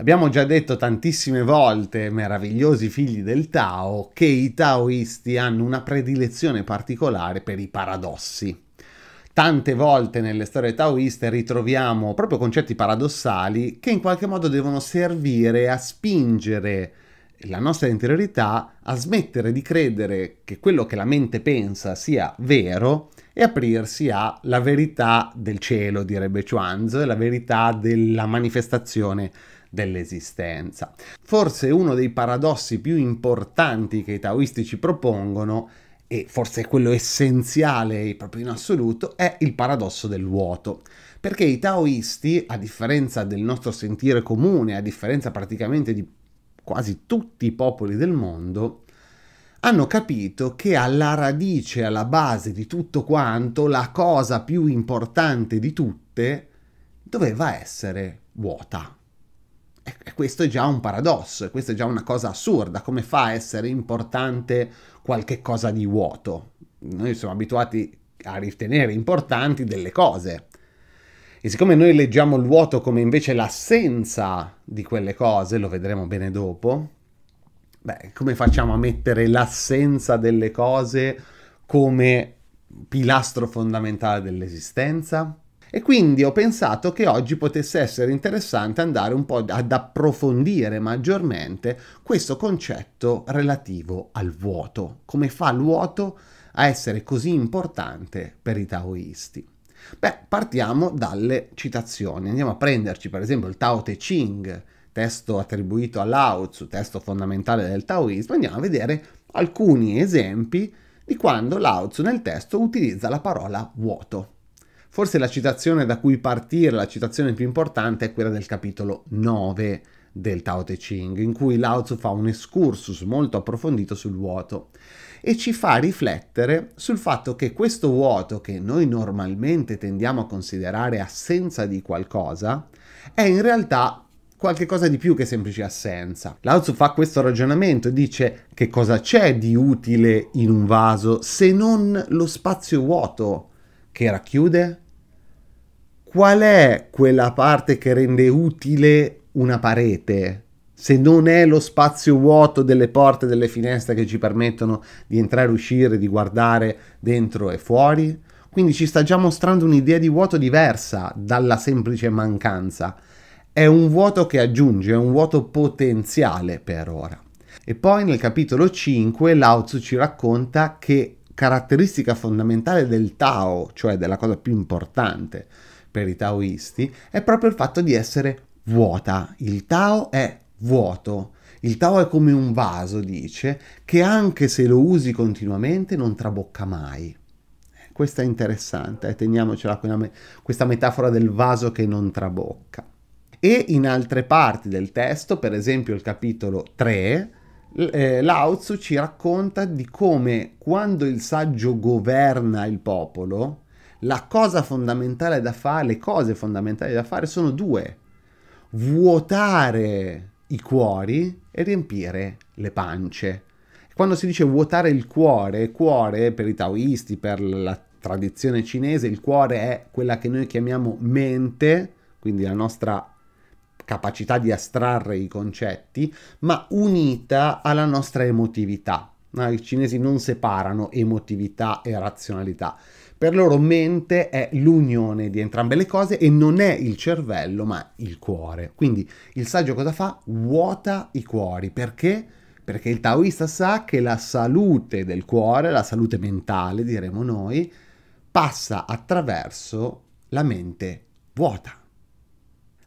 Abbiamo già detto tantissime volte, meravigliosi figli del Tao, che i taoisti hanno una predilezione particolare per i paradossi. Tante volte nelle storie taoiste ritroviamo proprio concetti paradossali che in qualche modo devono servire a spingere la nostra interiorità a smettere di credere che quello che la mente pensa sia vero e aprirsi alla verità del cielo, direbbe Chuanz, la verità della manifestazione dell'esistenza. Forse uno dei paradossi più importanti che i taoisti ci propongono e forse quello essenziale proprio in assoluto, è il paradosso del vuoto. Perché i taoisti, a differenza del nostro sentire comune, a differenza praticamente di quasi tutti i popoli del mondo, hanno capito che alla radice, alla base di tutto quanto, la cosa più importante di tutte doveva essere vuota. Eh, questo è già un paradosso, questa è già una cosa assurda, come fa a essere importante qualche cosa di vuoto? Noi siamo abituati a ritenere importanti delle cose. E siccome noi leggiamo il vuoto come invece l'assenza di quelle cose, lo vedremo bene dopo, beh, come facciamo a mettere l'assenza delle cose come pilastro fondamentale dell'esistenza? E quindi ho pensato che oggi potesse essere interessante andare un po' ad approfondire maggiormente questo concetto relativo al vuoto, come fa il vuoto a essere così importante per i taoisti. Beh, partiamo dalle citazioni. Andiamo a prenderci per esempio il Tao Te Ching, testo attribuito a Lao Tzu, testo fondamentale del taoismo. Andiamo a vedere alcuni esempi di quando Lao Tzu nel testo utilizza la parola vuoto. Forse la citazione da cui partire, la citazione più importante, è quella del capitolo 9 del Tao Te Ching, in cui Lao Tzu fa un excursus molto approfondito sul vuoto e ci fa riflettere sul fatto che questo vuoto che noi normalmente tendiamo a considerare assenza di qualcosa è in realtà qualcosa di più che semplice assenza. Lao Tzu fa questo ragionamento e dice che cosa c'è di utile in un vaso se non lo spazio vuoto che racchiude? Qual è quella parte che rende utile una parete? Se non è lo spazio vuoto delle porte e delle finestre che ci permettono di entrare e uscire, di guardare dentro e fuori? Quindi ci sta già mostrando un'idea di vuoto diversa dalla semplice mancanza. È un vuoto che aggiunge, è un vuoto potenziale per ora. E poi nel capitolo 5 Lao Tzu ci racconta che caratteristica fondamentale del Tao, cioè della cosa più importante per i taoisti, è proprio il fatto di essere vuota. Il Tao è vuoto. Il Tao è come un vaso, dice, che anche se lo usi continuamente non trabocca mai. Eh, questa è interessante, eh? teniamocela questa metafora del vaso che non trabocca. E in altre parti del testo, per esempio il capitolo 3, eh, Lao Tzu ci racconta di come quando il saggio governa il popolo, la cosa fondamentale da fare, le cose fondamentali da fare sono due. Vuotare i cuori e riempire le pance. Quando si dice vuotare il cuore, cuore per i taoisti, per la tradizione cinese, il cuore è quella che noi chiamiamo mente, quindi la nostra capacità di astrarre i concetti, ma unita alla nostra emotività. Ah, I cinesi non separano emotività e razionalità. Per loro mente è l'unione di entrambe le cose e non è il cervello ma il cuore. Quindi il saggio cosa fa? Vuota i cuori. Perché? Perché il taoista sa che la salute del cuore, la salute mentale diremo noi, passa attraverso la mente vuota.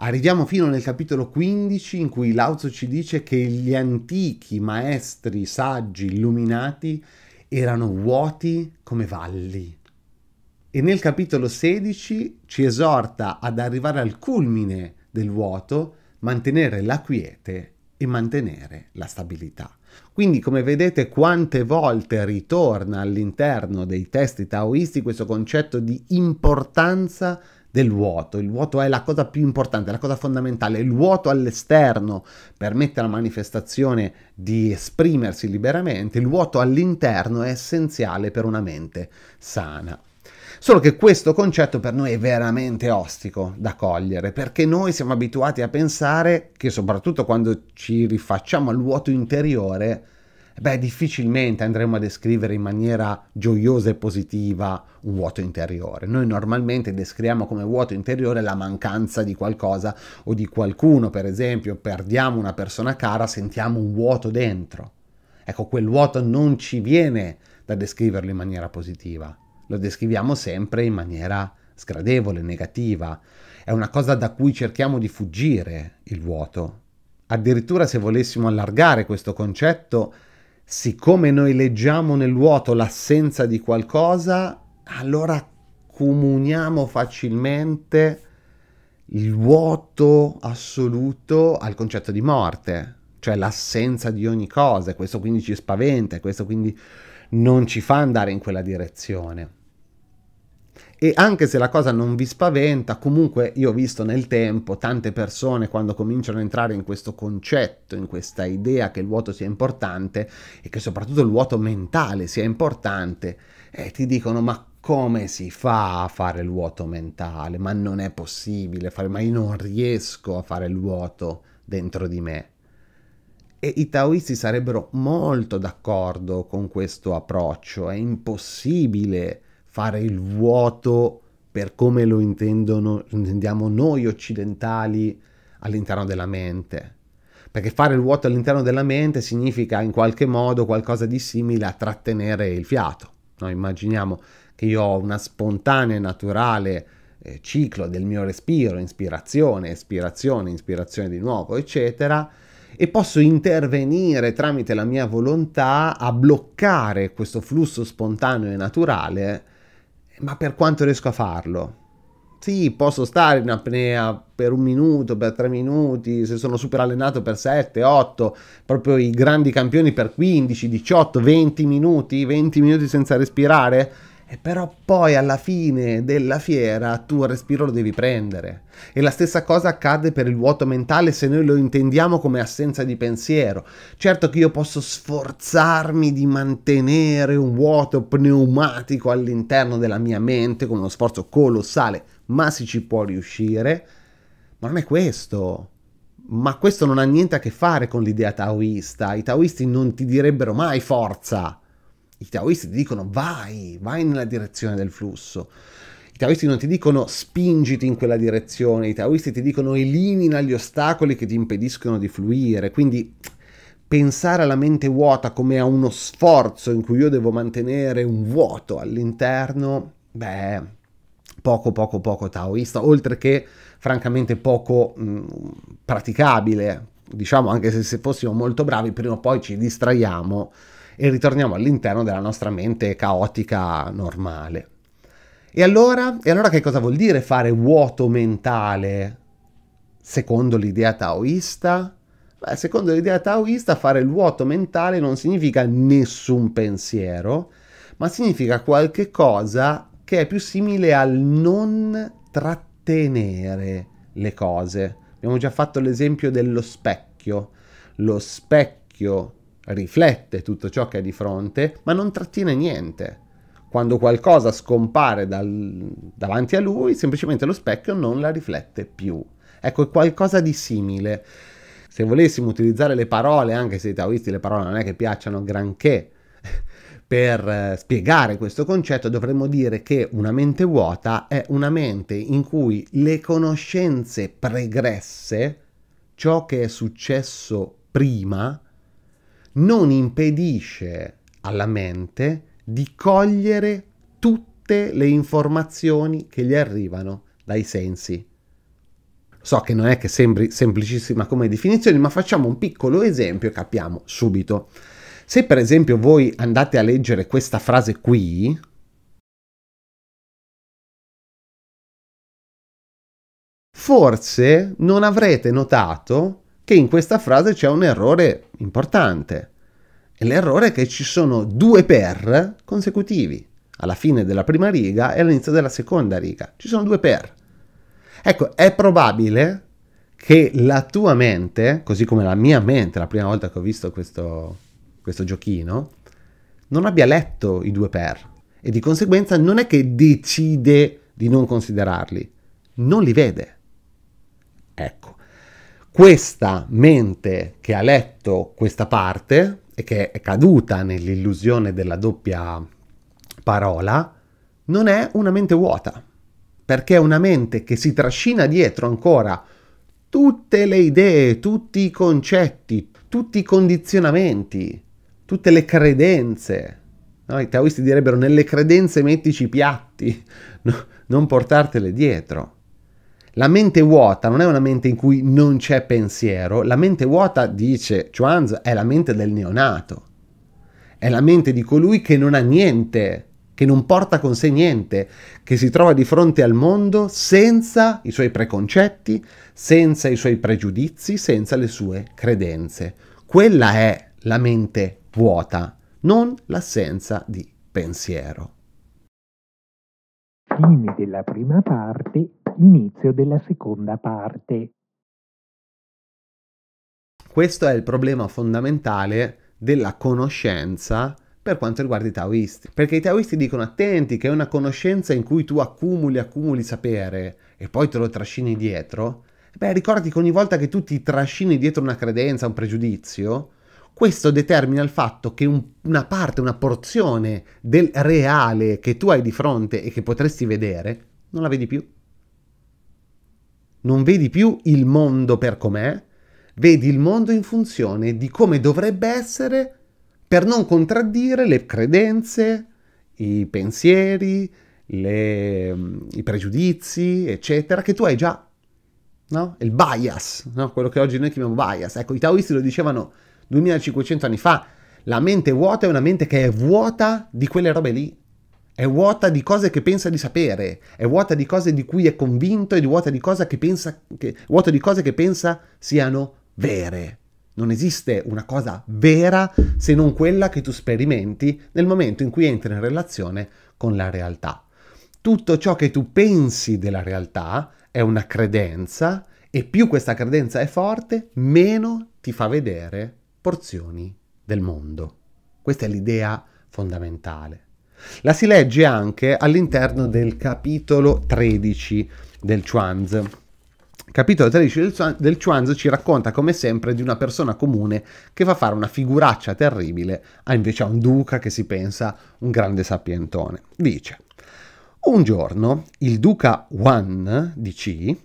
Arriviamo fino nel capitolo 15 in cui Lao ci dice che gli antichi maestri saggi illuminati erano vuoti come valli. E nel capitolo 16 ci esorta ad arrivare al culmine del vuoto, mantenere la quiete e mantenere la stabilità. Quindi come vedete quante volte ritorna all'interno dei testi taoisti questo concetto di importanza del vuoto. Il vuoto è la cosa più importante, la cosa fondamentale. Il vuoto all'esterno permette alla manifestazione di esprimersi liberamente, il vuoto all'interno è essenziale per una mente sana. Solo che questo concetto per noi è veramente ostico da cogliere, perché noi siamo abituati a pensare che soprattutto quando ci rifacciamo al vuoto interiore, beh, difficilmente andremo a descrivere in maniera gioiosa e positiva un vuoto interiore. Noi normalmente descriviamo come vuoto interiore la mancanza di qualcosa o di qualcuno, per esempio, perdiamo una persona cara, sentiamo un vuoto dentro. Ecco, quel vuoto non ci viene da descriverlo in maniera positiva, lo descriviamo sempre in maniera sgradevole, negativa. È una cosa da cui cerchiamo di fuggire il vuoto. Addirittura se volessimo allargare questo concetto, siccome noi leggiamo nel vuoto l'assenza di qualcosa, allora comuniamo facilmente il vuoto assoluto al concetto di morte, cioè l'assenza di ogni cosa, e questo quindi ci spaventa, e questo quindi non ci fa andare in quella direzione e anche se la cosa non vi spaventa, comunque io ho visto nel tempo tante persone quando cominciano a entrare in questo concetto, in questa idea che il vuoto sia importante e che soprattutto il vuoto mentale sia importante, eh, ti dicono ma come si fa a fare il vuoto mentale? Ma non è possibile fare, ma io non riesco a fare il vuoto dentro di me. E i taoisti sarebbero molto d'accordo con questo approccio, è impossibile fare il vuoto per come lo intendono, intendiamo noi occidentali all'interno della mente. Perché fare il vuoto all'interno della mente significa in qualche modo qualcosa di simile a trattenere il fiato. No? Immaginiamo che io ho una spontanea e naturale eh, ciclo del mio respiro, ispirazione, espirazione, ispirazione di nuovo, eccetera, e posso intervenire tramite la mia volontà a bloccare questo flusso spontaneo e naturale ma per quanto riesco a farlo? Sì, posso stare in apnea per un minuto, per tre minuti, se sono super allenato per 7, 8, proprio i grandi campioni per 15, 18, 20 minuti, 20 minuti senza respirare e però poi alla fine della fiera tu il respiro lo devi prendere. E la stessa cosa accade per il vuoto mentale se noi lo intendiamo come assenza di pensiero. Certo che io posso sforzarmi di mantenere un vuoto pneumatico all'interno della mia mente con uno sforzo colossale, ma si ci può riuscire. Ma non è questo ma questo non ha niente a che fare con l'idea taoista. I taoisti non ti direbbero mai forza. I taoisti ti dicono vai, vai nella direzione del flusso. I taoisti non ti dicono spingiti in quella direzione, i taoisti ti dicono elimina gli ostacoli che ti impediscono di fluire. Quindi pensare alla mente vuota come a uno sforzo in cui io devo mantenere un vuoto all'interno, beh, poco poco poco taoista, oltre che francamente poco mh, mm, praticabile. Diciamo anche se, se fossimo molto bravi, prima o poi ci distraiamo e ritorniamo all'interno della nostra mente caotica normale. E allora, e allora che cosa vuol dire fare vuoto mentale secondo l'idea taoista? Beh, secondo l'idea taoista fare il vuoto mentale non significa nessun pensiero, ma significa qualche cosa che è più simile al non trattenere le cose. Abbiamo già fatto l'esempio dello specchio. Lo specchio riflette tutto ciò che è di fronte, ma non trattiene niente. Quando qualcosa scompare dal, davanti a lui, semplicemente lo specchio non la riflette più. Ecco, è qualcosa di simile. Se volessimo utilizzare le parole, anche se ai taoisti le parole non è che piacciono granché, per eh, spiegare questo concetto dovremmo dire che una mente vuota è una mente in cui le conoscenze pregresse, ciò che è successo prima, non impedisce alla mente di cogliere tutte le informazioni che gli arrivano dai sensi. So che non è che sembri semplicissima come definizione, ma facciamo un piccolo esempio e capiamo subito. Se per esempio voi andate a leggere questa frase qui, forse non avrete notato che in questa frase c'è un errore importante. E l'errore è che ci sono due per consecutivi, alla fine della prima riga e all'inizio della seconda riga. Ci sono due per. Ecco, è probabile che la tua mente, così come la mia mente, la prima volta che ho visto questo, questo giochino, non abbia letto i due per e di conseguenza non è che decide di non considerarli, non li vede. Ecco, questa mente che ha letto questa parte e che è caduta nell'illusione della doppia parola non è una mente vuota, perché è una mente che si trascina dietro ancora tutte le idee, tutti i concetti, tutti i condizionamenti, tutte le credenze. No, I taoisti direbbero nelle credenze mettici i piatti, no, non portartele dietro. La mente vuota non è una mente in cui non c'è pensiero, la mente vuota, dice Chuanz, è la mente del neonato, è la mente di colui che non ha niente, che non porta con sé niente, che si trova di fronte al mondo senza i suoi preconcetti, senza i suoi pregiudizi, senza le sue credenze. Quella è la mente vuota, non l'assenza di pensiero. Fine della prima parte inizio della seconda parte. Questo è il problema fondamentale della conoscenza per quanto riguarda i taoisti. Perché i taoisti dicono attenti che è una conoscenza in cui tu accumuli, accumuli sapere e poi te lo trascini dietro. Beh, ricordati che ogni volta che tu ti trascini dietro una credenza, un pregiudizio, questo determina il fatto che un, una parte, una porzione del reale che tu hai di fronte e che potresti vedere, non la vedi più. Non vedi più il mondo per com'è, vedi il mondo in funzione di come dovrebbe essere per non contraddire le credenze, i pensieri, le, mm, i pregiudizi, eccetera, che tu hai già. No? Il bias, no? quello che oggi noi chiamiamo bias. Ecco, i taoisti lo dicevano 2500 anni fa, la mente vuota è una mente che è vuota di quelle robe lì è vuota di cose che pensa di sapere, è vuota di cose di cui è convinto e vuota di, pensa, che, vuota di cose che pensa siano vere. Non esiste una cosa vera se non quella che tu sperimenti nel momento in cui entri in relazione con la realtà. Tutto ciò che tu pensi della realtà è una credenza e più questa credenza è forte, meno ti fa vedere porzioni del mondo. Questa è l'idea fondamentale. La si legge anche all'interno del capitolo 13 del Chuanz. Capitolo 13 del Chuanz ci racconta come sempre di una persona comune che fa fare una figuraccia terribile a invece a un duca che si pensa un grande sapientone. Dice, un giorno il duca Wan di Qi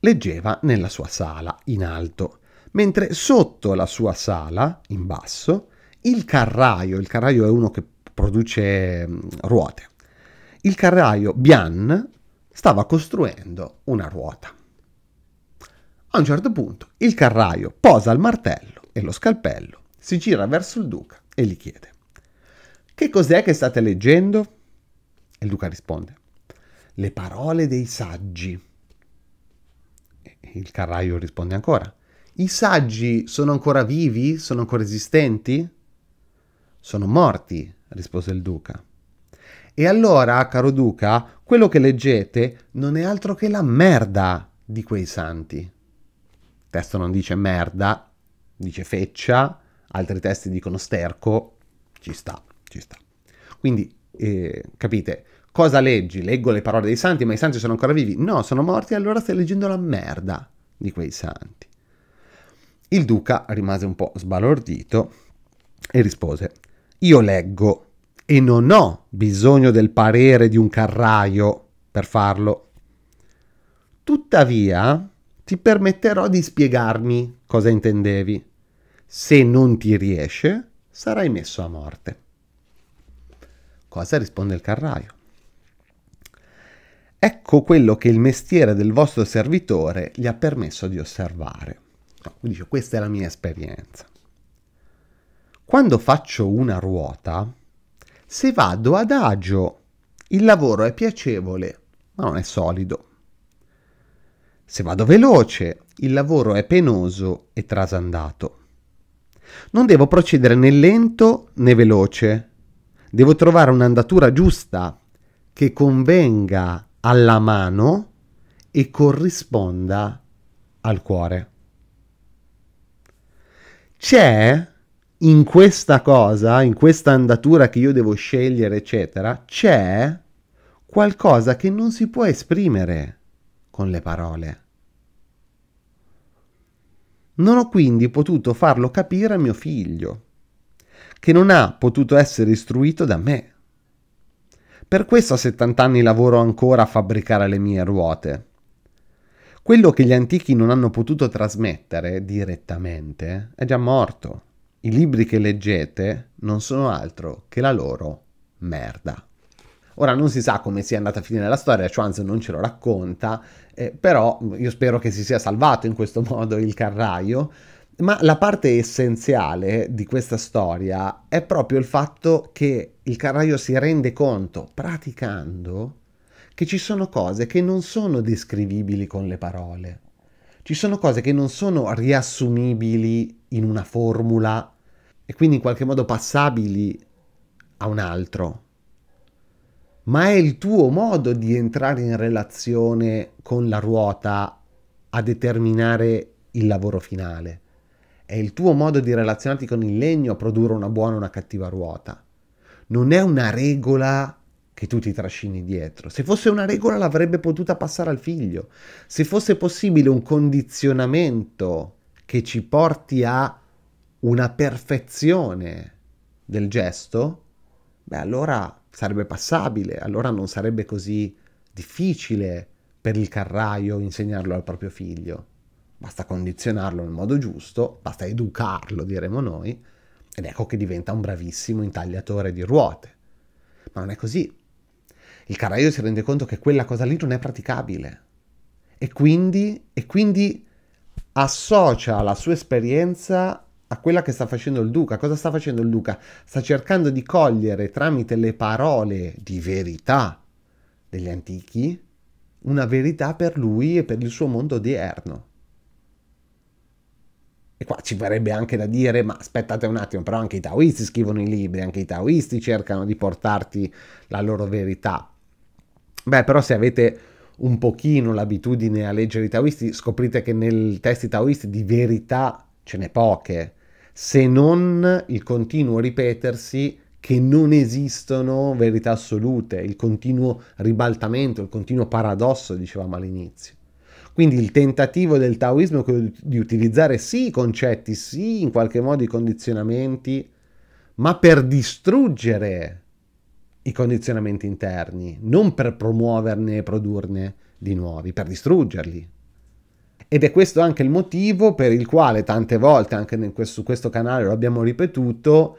leggeva nella sua sala in alto, mentre sotto la sua sala, in basso, il carraio, il carraio è uno che produce mm, ruote. Il carraio Bian stava costruendo una ruota. A un certo punto il carraio posa il martello e lo scalpello, si gira verso il duca e gli chiede Che cos'è che state leggendo? E il duca risponde Le parole dei saggi. E il carraio risponde ancora i saggi sono ancora vivi? Sono ancora esistenti? Sono morti, rispose il duca. E allora, caro duca, quello che leggete non è altro che la merda di quei santi. Il testo non dice merda, dice feccia, altri testi dicono sterco, ci sta, ci sta. Quindi, eh, capite, cosa leggi? Leggo le parole dei santi, ma i santi sono ancora vivi? No, sono morti, allora stai leggendo la merda di quei santi. Il duca rimase un po' sbalordito e rispose, io leggo e non ho bisogno del parere di un carraio per farlo. Tuttavia, ti permetterò di spiegarmi cosa intendevi. Se non ti riesce, sarai messo a morte. Cosa risponde il carraio? Ecco quello che il mestiere del vostro servitore gli ha permesso di osservare. No, dice, questa è la mia esperienza. Quando faccio una ruota, se vado ad agio, il lavoro è piacevole, ma non è solido. Se vado veloce, il lavoro è penoso e trasandato. Non devo procedere né lento né veloce. Devo trovare un'andatura giusta che convenga alla mano e corrisponda al cuore. C'è in questa cosa, in questa andatura che io devo scegliere, eccetera, c'è qualcosa che non si può esprimere con le parole. Non ho quindi potuto farlo capire a mio figlio, che non ha potuto essere istruito da me. Per questo a 70 anni lavoro ancora a fabbricare le mie ruote. Quello che gli antichi non hanno potuto trasmettere direttamente è già morto i libri che leggete non sono altro che la loro merda. Ora non si sa come sia andata a finire la storia, Schwanz non ce lo racconta, eh, però io spero che si sia salvato in questo modo il carraio. Ma la parte essenziale di questa storia è proprio il fatto che il carraio si rende conto, praticando, che ci sono cose che non sono descrivibili con le parole. Ci sono cose che non sono riassumibili in una formula e quindi in qualche modo passabili a un altro, ma è il tuo modo di entrare in relazione con la ruota a determinare il lavoro finale. È il tuo modo di relazionarti con il legno a produrre una buona o una cattiva ruota. Non è una regola che tu ti trascini dietro. Se fosse una regola l'avrebbe potuta passare al figlio. Se fosse possibile un condizionamento che ci porti a una perfezione del gesto, beh allora sarebbe passabile, allora non sarebbe così difficile per il carraio insegnarlo al proprio figlio. Basta condizionarlo nel modo giusto, basta educarlo, diremo noi, ed ecco che diventa un bravissimo intagliatore di ruote. Ma non è così. Il carraio si rende conto che quella cosa lì non è praticabile e quindi, e quindi associa la sua esperienza a quella che sta facendo il duca. Cosa sta facendo il duca? Sta cercando di cogliere tramite le parole di verità degli antichi una verità per lui e per il suo mondo odierno. E qua ci verrebbe anche da dire, ma aspettate un attimo, però anche i taoisti scrivono i libri, anche i taoisti cercano di portarti la loro verità. Beh, però se avete un pochino l'abitudine a leggere i taoisti, scoprite che nei testi taoisti di verità ce n'è poche se non il continuo ripetersi che non esistono verità assolute, il continuo ribaltamento, il continuo paradosso, dicevamo all'inizio. Quindi il tentativo del taoismo è quello di utilizzare sì i concetti, sì in qualche modo i condizionamenti, ma per distruggere i condizionamenti interni, non per promuoverne e produrne di nuovi, per distruggerli. Ed è questo anche il motivo per il quale tante volte, anche questo, su questo canale lo abbiamo ripetuto,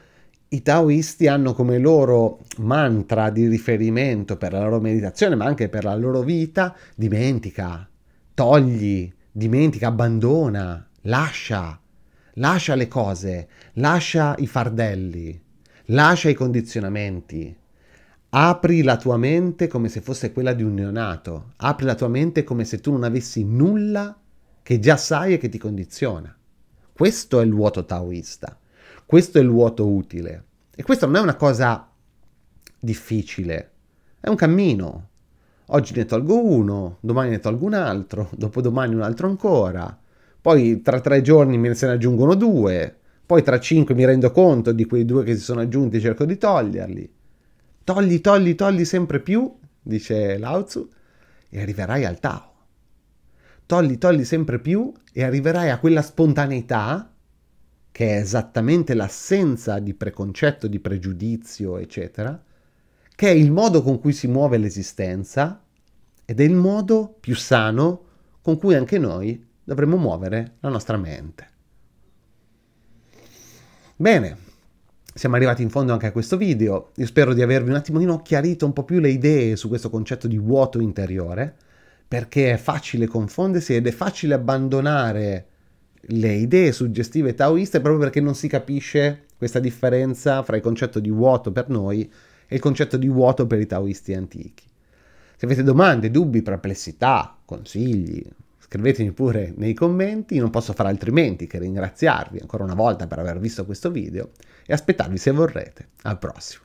i taoisti hanno come loro mantra di riferimento per la loro meditazione, ma anche per la loro vita, dimentica, togli, dimentica, abbandona, lascia, lascia le cose, lascia i fardelli, lascia i condizionamenti. Apri la tua mente come se fosse quella di un neonato, apri la tua mente come se tu non avessi nulla che già sai e che ti condiziona. Questo è il vuoto taoista, questo è il vuoto utile. E questa non è una cosa difficile, è un cammino. Oggi ne tolgo uno, domani ne tolgo un altro, dopodomani un altro ancora, poi tra tre giorni me ne se ne aggiungono due, poi tra cinque mi rendo conto di quei due che si sono aggiunti e cerco di toglierli. Togli, togli, togli sempre più, dice Lao Tzu, e arriverai al Tao togli, togli sempre più e arriverai a quella spontaneità che è esattamente l'assenza di preconcetto, di pregiudizio, eccetera, che è il modo con cui si muove l'esistenza ed è il modo più sano con cui anche noi dovremmo muovere la nostra mente. Bene, siamo arrivati in fondo anche a questo video. Io spero di avervi un attimino chiarito un po' più le idee su questo concetto di vuoto interiore perché è facile confondersi ed è facile abbandonare le idee suggestive taoiste proprio perché non si capisce questa differenza fra il concetto di vuoto per noi e il concetto di vuoto per i taoisti antichi. Se avete domande, dubbi, perplessità, consigli, scrivetemi pure nei commenti, non posso fare altrimenti che ringraziarvi ancora una volta per aver visto questo video e aspettarvi se vorrete al prossimo.